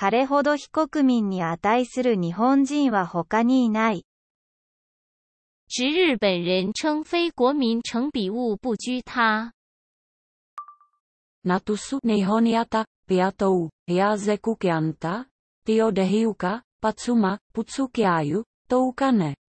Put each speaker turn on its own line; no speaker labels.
彼ほど非国民に値する日本人は他にいない。
值日本人称非国民成比物不居他。Natusu nihoniata, piatou, hiazeku kianta, tiodehiuka, patsuma, putsukiaju, toukane.